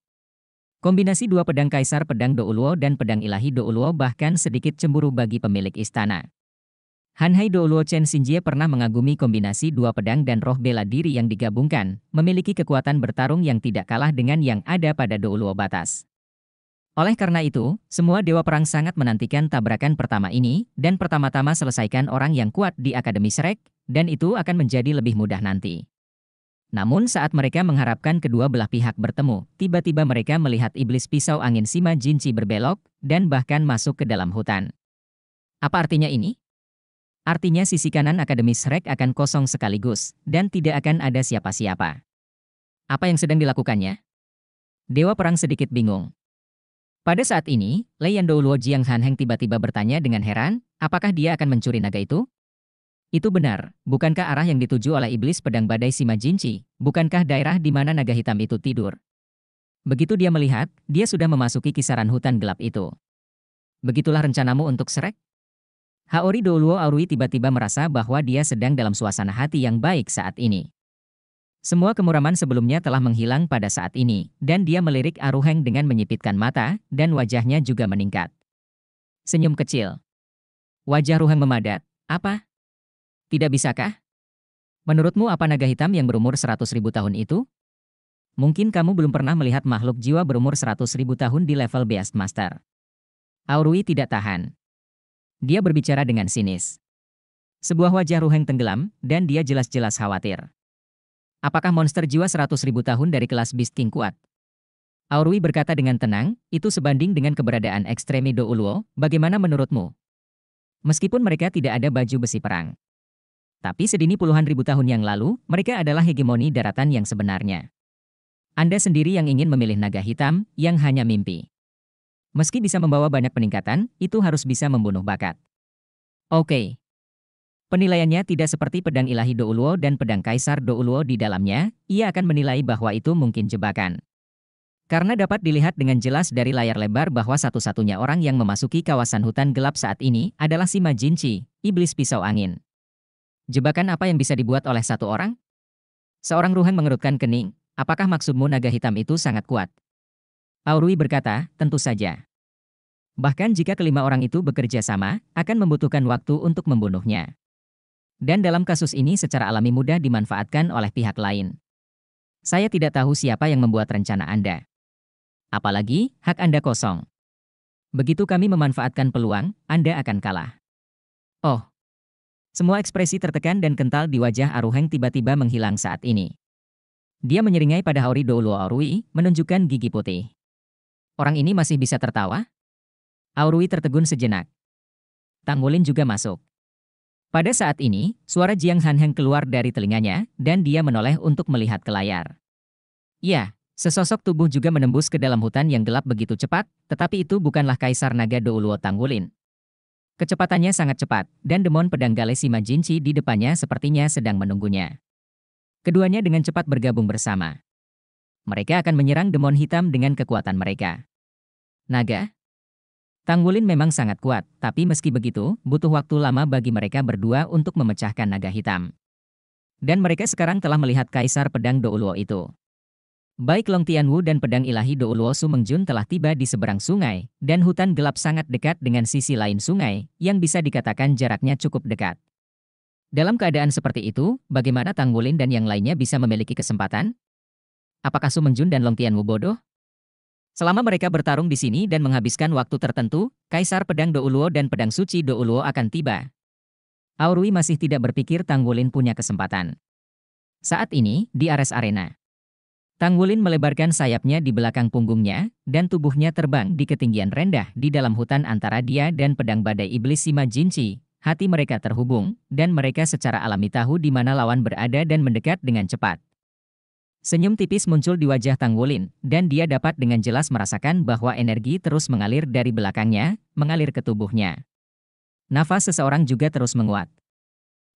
Kombinasi dua pedang kaisar pedang Douluo dan pedang ilahi Douluo bahkan sedikit cemburu bagi pemilik istana. Hanhai Douluo Chen Xinjie pernah mengagumi kombinasi dua pedang dan roh bela diri yang digabungkan, memiliki kekuatan bertarung yang tidak kalah dengan yang ada pada Douluo batas. Oleh karena itu, semua dewa perang sangat menantikan tabrakan pertama ini, dan pertama-tama selesaikan orang yang kuat di Akademi Shrek, dan itu akan menjadi lebih mudah nanti. Namun saat mereka mengharapkan kedua belah pihak bertemu, tiba-tiba mereka melihat iblis pisau angin Sima Jinci berbelok, dan bahkan masuk ke dalam hutan. Apa artinya ini? Artinya sisi kanan Akademi Shrek akan kosong sekaligus, dan tidak akan ada siapa-siapa. Apa yang sedang dilakukannya? Dewa Perang sedikit bingung. Pada saat ini, Lei Yandou Luo Jiang Hanheng tiba-tiba bertanya dengan heran, apakah dia akan mencuri naga itu? Itu benar, bukankah arah yang dituju oleh iblis pedang badai Sima Jinchi? bukankah daerah di mana naga hitam itu tidur? Begitu dia melihat, dia sudah memasuki kisaran hutan gelap itu. Begitulah rencanamu untuk serek? Haori Douluo Aurui tiba-tiba merasa bahwa dia sedang dalam suasana hati yang baik saat ini. Semua kemuraman sebelumnya telah menghilang pada saat ini, dan dia melirik Aruheng dengan menyipitkan mata, dan wajahnya juga meningkat. Senyum kecil. Wajah Ruheng memadat. Apa? Tidak bisakah? Menurutmu apa naga hitam yang berumur seratus ribu tahun itu? Mungkin kamu belum pernah melihat makhluk jiwa berumur seratus ribu tahun di level Beast Master. Aurui tidak tahan. Dia berbicara dengan sinis. Sebuah wajah Ruheng tenggelam, dan dia jelas-jelas khawatir. Apakah monster jiwa 100 ribu tahun dari kelas King kuat? Aurui berkata dengan tenang, itu sebanding dengan keberadaan Extremido Uluo, bagaimana menurutmu? Meskipun mereka tidak ada baju besi perang. Tapi sedini puluhan ribu tahun yang lalu, mereka adalah hegemoni daratan yang sebenarnya. Anda sendiri yang ingin memilih naga hitam, yang hanya mimpi. Meski bisa membawa banyak peningkatan, itu harus bisa membunuh bakat. Oke, okay. Penilaiannya tidak seperti pedang ilahi Douluo dan pedang kaisar Douluo di dalamnya, ia akan menilai bahwa itu mungkin jebakan. Karena dapat dilihat dengan jelas dari layar lebar bahwa satu-satunya orang yang memasuki kawasan hutan gelap saat ini adalah Sima Jinchi, iblis pisau angin. Jebakan apa yang bisa dibuat oleh satu orang? Seorang Ruhan mengerutkan kening, apakah maksudmu naga hitam itu sangat kuat? Aurui berkata, tentu saja. Bahkan jika kelima orang itu bekerja sama, akan membutuhkan waktu untuk membunuhnya. Dan dalam kasus ini secara alami mudah dimanfaatkan oleh pihak lain. Saya tidak tahu siapa yang membuat rencana Anda. Apalagi, hak Anda kosong. Begitu kami memanfaatkan peluang, Anda akan kalah. Oh. Semua ekspresi tertekan dan kental di wajah Aruheng tiba-tiba menghilang saat ini. Dia menyeringai pada Hori Douluo Aurui, menunjukkan gigi putih. Orang ini masih bisa tertawa? Aurui tertegun sejenak. Tang Wulin juga masuk. Pada saat ini, suara Jiang Hanheng keluar dari telinganya, dan dia menoleh untuk melihat ke layar. Ya, sesosok tubuh juga menembus ke dalam hutan yang gelap begitu cepat, tetapi itu bukanlah Kaisar Naga Douluo Tanggulin. Kecepatannya sangat cepat, dan demon pedang Galesi Majinci di depannya sepertinya sedang menunggunya. Keduanya dengan cepat bergabung bersama. Mereka akan menyerang demon hitam dengan kekuatan mereka. Naga, Wulin memang sangat kuat, tapi meski begitu, butuh waktu lama bagi mereka berdua untuk memecahkan naga hitam. Dan mereka sekarang telah melihat kaisar pedang Douluo itu. Baik Long Tianwu dan pedang ilahi Douluo Sumengjun telah tiba di seberang sungai, dan hutan gelap sangat dekat dengan sisi lain sungai, yang bisa dikatakan jaraknya cukup dekat. Dalam keadaan seperti itu, bagaimana Tang Wulin dan yang lainnya bisa memiliki kesempatan? Apakah Sumengjun dan Long Tianwu bodoh? Selama mereka bertarung di sini dan menghabiskan waktu tertentu, Kaisar Pedang Douluo dan Pedang Suci Douluo akan tiba. Aurui masih tidak berpikir Tang Wulin punya kesempatan. Saat ini, di Ares Arena. Tang Wulin melebarkan sayapnya di belakang punggungnya, dan tubuhnya terbang di ketinggian rendah di dalam hutan antara dia dan pedang badai iblis Sima Jinci. Hati mereka terhubung, dan mereka secara alami tahu di mana lawan berada dan mendekat dengan cepat. Senyum tipis muncul di wajah Tang Wulin, dan dia dapat dengan jelas merasakan bahwa energi terus mengalir dari belakangnya, mengalir ke tubuhnya. Nafas seseorang juga terus menguat.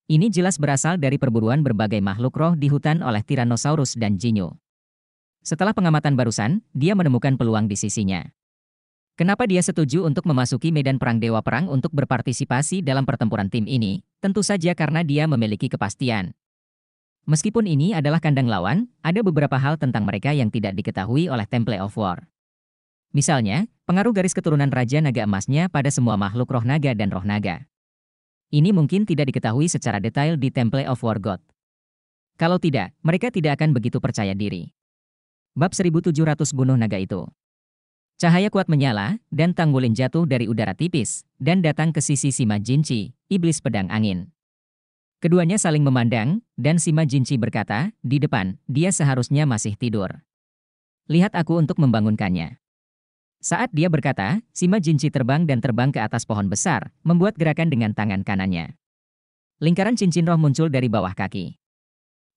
Ini jelas berasal dari perburuan berbagai makhluk roh di hutan oleh Tyrannosaurus dan Jinyo. Setelah pengamatan barusan, dia menemukan peluang di sisinya. Kenapa dia setuju untuk memasuki medan perang Dewa Perang untuk berpartisipasi dalam pertempuran tim ini? Tentu saja karena dia memiliki kepastian Meskipun ini adalah kandang lawan, ada beberapa hal tentang mereka yang tidak diketahui oleh Temple of War. Misalnya, pengaruh garis keturunan Raja Naga Emasnya pada semua makhluk roh naga dan roh naga. Ini mungkin tidak diketahui secara detail di Temple of War God. Kalau tidak, mereka tidak akan begitu percaya diri. Bab 1700 Bunuh Naga itu Cahaya kuat menyala, dan tanggulin jatuh dari udara tipis, dan datang ke sisi Sima Jinchi, iblis pedang angin. Keduanya saling memandang, dan Sima Jinci berkata, di depan, dia seharusnya masih tidur. Lihat aku untuk membangunkannya. Saat dia berkata, Sima Jinci terbang dan terbang ke atas pohon besar, membuat gerakan dengan tangan kanannya. Lingkaran cincin roh muncul dari bawah kaki.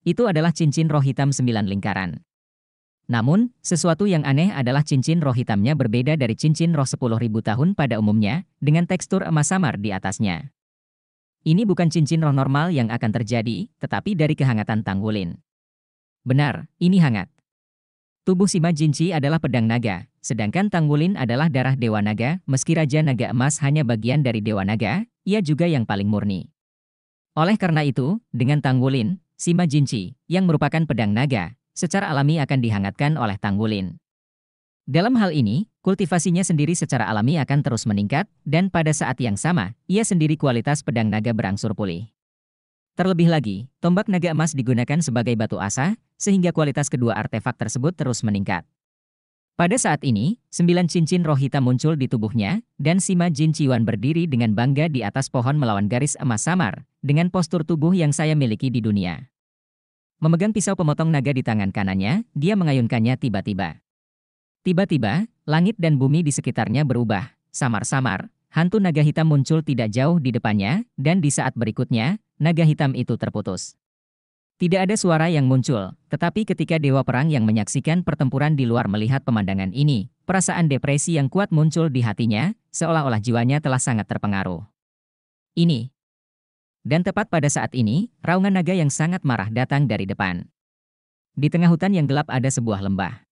Itu adalah cincin roh hitam sembilan lingkaran. Namun, sesuatu yang aneh adalah cincin roh hitamnya berbeda dari cincin roh sepuluh ribu tahun pada umumnya, dengan tekstur emas samar di atasnya. Ini bukan cincin roh normal yang akan terjadi, tetapi dari kehangatan Tangwulin. Benar, ini hangat. Tubuh Sima Jinci adalah pedang naga, sedangkan Tangwulin adalah darah Dewa Naga, meski Raja Naga Emas hanya bagian dari Dewa Naga, ia juga yang paling murni. Oleh karena itu, dengan Tangwulin, Sima Jinci, yang merupakan pedang naga, secara alami akan dihangatkan oleh Tangwulin. Dalam hal ini, kultivasinya sendiri secara alami akan terus meningkat, dan pada saat yang sama, ia sendiri kualitas pedang naga berangsur pulih. Terlebih lagi, tombak naga emas digunakan sebagai batu asa, sehingga kualitas kedua artefak tersebut terus meningkat. Pada saat ini, sembilan cincin roh hitam muncul di tubuhnya, dan Sima Jin Ciwan berdiri dengan bangga di atas pohon melawan garis emas samar, dengan postur tubuh yang saya miliki di dunia. Memegang pisau pemotong naga di tangan kanannya, dia mengayunkannya tiba-tiba. Tiba-tiba, langit dan bumi di sekitarnya berubah. Samar-samar, hantu naga hitam muncul tidak jauh di depannya, dan di saat berikutnya, naga hitam itu terputus. Tidak ada suara yang muncul, tetapi ketika dewa perang yang menyaksikan pertempuran di luar melihat pemandangan ini, perasaan depresi yang kuat muncul di hatinya, seolah-olah jiwanya telah sangat terpengaruh. Ini. Dan tepat pada saat ini, raungan naga yang sangat marah datang dari depan. Di tengah hutan yang gelap ada sebuah lembah.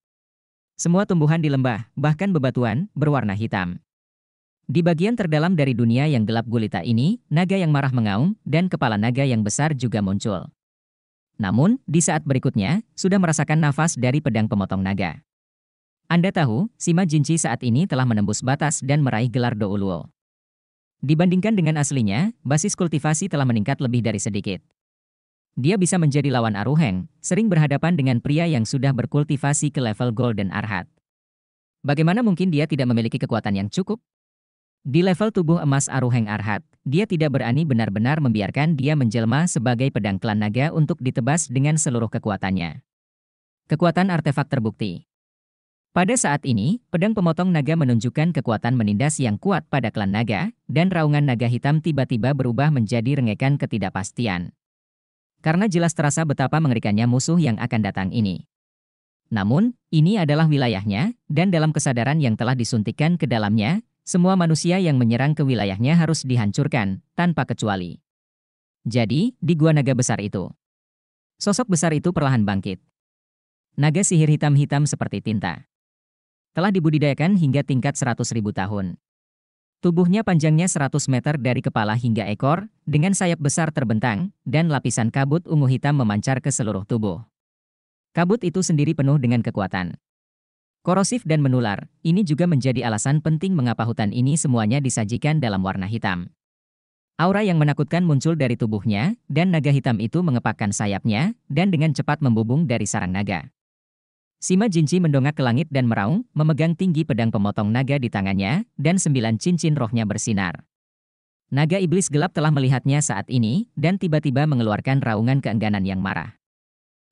Semua tumbuhan di lembah, bahkan bebatuan, berwarna hitam. Di bagian terdalam dari dunia yang gelap gulita ini, naga yang marah mengaum, dan kepala naga yang besar juga muncul. Namun, di saat berikutnya, sudah merasakan nafas dari pedang pemotong naga. Anda tahu, Sima Jinci saat ini telah menembus batas dan meraih gelar Douluo. Dibandingkan dengan aslinya, basis kultivasi telah meningkat lebih dari sedikit. Dia bisa menjadi lawan Aruheng, sering berhadapan dengan pria yang sudah berkultivasi ke level Golden Arhat. Bagaimana mungkin dia tidak memiliki kekuatan yang cukup? Di level tubuh emas Aruheng Arhat, dia tidak berani benar-benar membiarkan dia menjelma sebagai pedang klan naga untuk ditebas dengan seluruh kekuatannya. Kekuatan artefak terbukti. Pada saat ini, pedang pemotong naga menunjukkan kekuatan menindas yang kuat pada klan naga, dan raungan naga hitam tiba-tiba berubah menjadi rengekan ketidakpastian. Karena jelas terasa betapa mengerikannya musuh yang akan datang ini. Namun, ini adalah wilayahnya, dan dalam kesadaran yang telah disuntikkan ke dalamnya, semua manusia yang menyerang ke wilayahnya harus dihancurkan, tanpa kecuali. Jadi, di gua naga besar itu. Sosok besar itu perlahan bangkit. Naga sihir hitam-hitam seperti tinta. Telah dibudidayakan hingga tingkat 100.000 tahun. Tubuhnya panjangnya 100 meter dari kepala hingga ekor, dengan sayap besar terbentang, dan lapisan kabut ungu hitam memancar ke seluruh tubuh. Kabut itu sendiri penuh dengan kekuatan. Korosif dan menular, ini juga menjadi alasan penting mengapa hutan ini semuanya disajikan dalam warna hitam. Aura yang menakutkan muncul dari tubuhnya, dan naga hitam itu mengepakkan sayapnya, dan dengan cepat membubung dari sarang naga. Sima Jinji mendongak ke langit dan meraung, memegang tinggi pedang pemotong naga di tangannya, dan sembilan cincin rohnya bersinar. Naga iblis gelap telah melihatnya saat ini, dan tiba-tiba mengeluarkan raungan keengganan yang marah.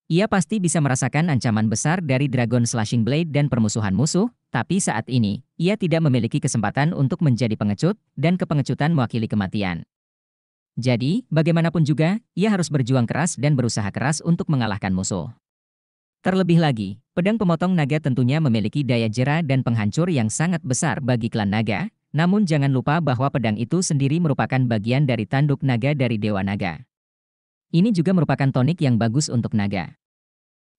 Ia pasti bisa merasakan ancaman besar dari Dragon Slashing Blade dan permusuhan musuh, tapi saat ini, ia tidak memiliki kesempatan untuk menjadi pengecut, dan kepengecutan mewakili kematian. Jadi, bagaimanapun juga, ia harus berjuang keras dan berusaha keras untuk mengalahkan musuh. Terlebih lagi, Pedang pemotong naga tentunya memiliki daya jera dan penghancur yang sangat besar bagi klan naga, namun jangan lupa bahwa pedang itu sendiri merupakan bagian dari tanduk naga dari Dewa Naga. Ini juga merupakan tonik yang bagus untuk naga.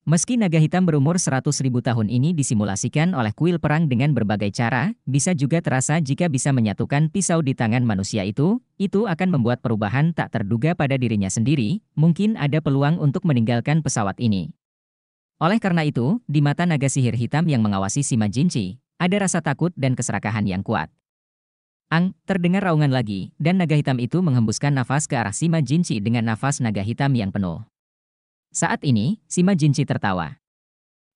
Meski naga hitam berumur 100.000 tahun ini disimulasikan oleh kuil perang dengan berbagai cara, bisa juga terasa jika bisa menyatukan pisau di tangan manusia itu, itu akan membuat perubahan tak terduga pada dirinya sendiri, mungkin ada peluang untuk meninggalkan pesawat ini. Oleh karena itu, di mata naga sihir hitam yang mengawasi Sima Jinchi, ada rasa takut dan keserakahan yang kuat. Ang, terdengar raungan lagi, dan naga hitam itu menghembuskan nafas ke arah Sima Jinchi dengan nafas naga hitam yang penuh. Saat ini, Sima Jinchi tertawa.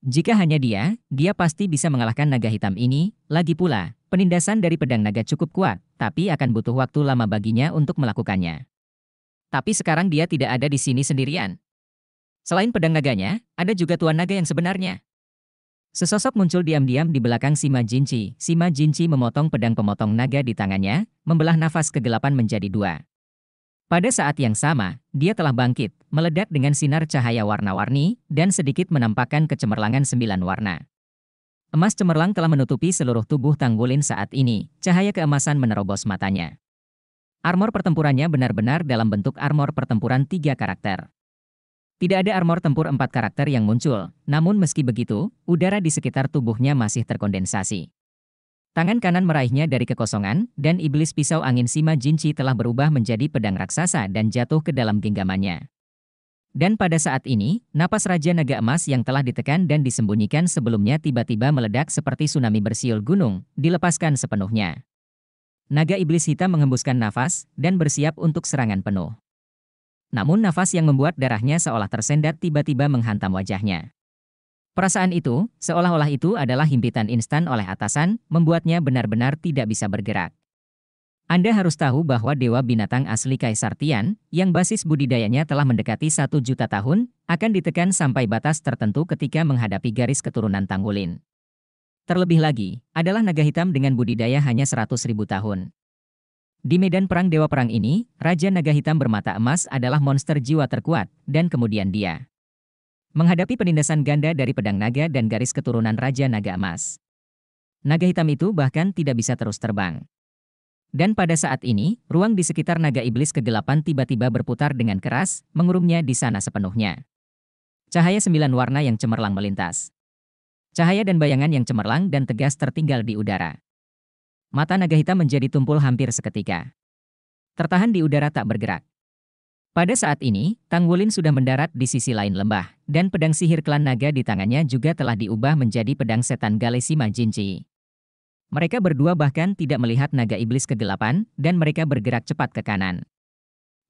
Jika hanya dia, dia pasti bisa mengalahkan naga hitam ini, lagi pula, penindasan dari pedang naga cukup kuat, tapi akan butuh waktu lama baginya untuk melakukannya. Tapi sekarang dia tidak ada di sini sendirian, Selain pedang naganya, ada juga tuan naga yang sebenarnya. Sesosok muncul diam-diam di belakang Sima Jinci. Sima Jinci memotong pedang pemotong naga di tangannya, membelah nafas kegelapan menjadi dua. Pada saat yang sama, dia telah bangkit, meledak dengan sinar cahaya warna-warni, dan sedikit menampakkan kecemerlangan sembilan warna. Emas cemerlang telah menutupi seluruh tubuh Tanggulin saat ini, cahaya keemasan menerobos matanya. Armor pertempurannya benar-benar dalam bentuk armor pertempuran tiga karakter. Tidak ada armor tempur empat karakter yang muncul, namun meski begitu, udara di sekitar tubuhnya masih terkondensasi. Tangan kanan meraihnya dari kekosongan, dan iblis pisau angin Sima Jinchi telah berubah menjadi pedang raksasa dan jatuh ke dalam genggamannya. Dan pada saat ini, napas Raja Naga Emas yang telah ditekan dan disembunyikan sebelumnya tiba-tiba meledak seperti tsunami bersiul gunung, dilepaskan sepenuhnya. Naga Iblis Hitam mengembuskan nafas dan bersiap untuk serangan penuh namun nafas yang membuat darahnya seolah tersendat tiba-tiba menghantam wajahnya. Perasaan itu, seolah-olah itu adalah himpitan instan oleh atasan, membuatnya benar-benar tidak bisa bergerak. Anda harus tahu bahwa dewa binatang asli Kaisar Tian, yang basis budidayanya telah mendekati satu juta tahun, akan ditekan sampai batas tertentu ketika menghadapi garis keturunan Tangulin. Terlebih lagi, adalah naga hitam dengan budidaya hanya seratus ribu tahun. Di medan perang Dewa Perang ini, Raja Naga Hitam bermata emas adalah monster jiwa terkuat, dan kemudian dia menghadapi penindasan ganda dari pedang naga dan garis keturunan Raja Naga Emas. Naga hitam itu bahkan tidak bisa terus terbang. Dan pada saat ini, ruang di sekitar naga iblis kegelapan tiba-tiba berputar dengan keras, mengurungnya di sana sepenuhnya. Cahaya sembilan warna yang cemerlang melintas. Cahaya dan bayangan yang cemerlang dan tegas tertinggal di udara. Mata naga hitam menjadi tumpul hampir seketika. Tertahan di udara tak bergerak. Pada saat ini, Tang Wulin sudah mendarat di sisi lain lembah, dan pedang sihir klan naga di tangannya juga telah diubah menjadi pedang setan Galesima Jinji. Mereka berdua bahkan tidak melihat naga iblis kegelapan, dan mereka bergerak cepat ke kanan.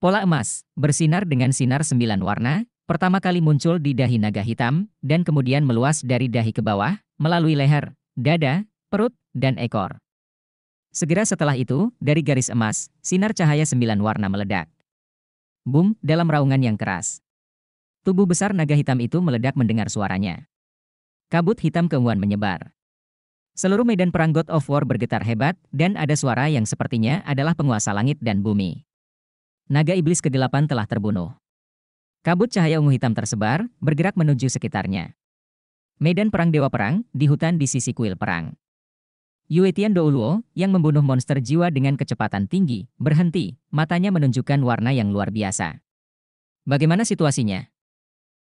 Pola emas, bersinar dengan sinar sembilan warna, pertama kali muncul di dahi naga hitam, dan kemudian meluas dari dahi ke bawah, melalui leher, dada, perut, dan ekor. Segera setelah itu, dari garis emas, sinar cahaya sembilan warna meledak. Boom, dalam raungan yang keras. Tubuh besar naga hitam itu meledak mendengar suaranya. Kabut hitam keunguan menyebar. Seluruh medan perang God of War bergetar hebat, dan ada suara yang sepertinya adalah penguasa langit dan bumi. Naga iblis ke-8 telah terbunuh. Kabut cahaya ungu hitam tersebar, bergerak menuju sekitarnya. Medan perang dewa perang, di hutan di sisi kuil perang. Yue Tian Douluo, yang membunuh monster jiwa dengan kecepatan tinggi, berhenti, matanya menunjukkan warna yang luar biasa. Bagaimana situasinya?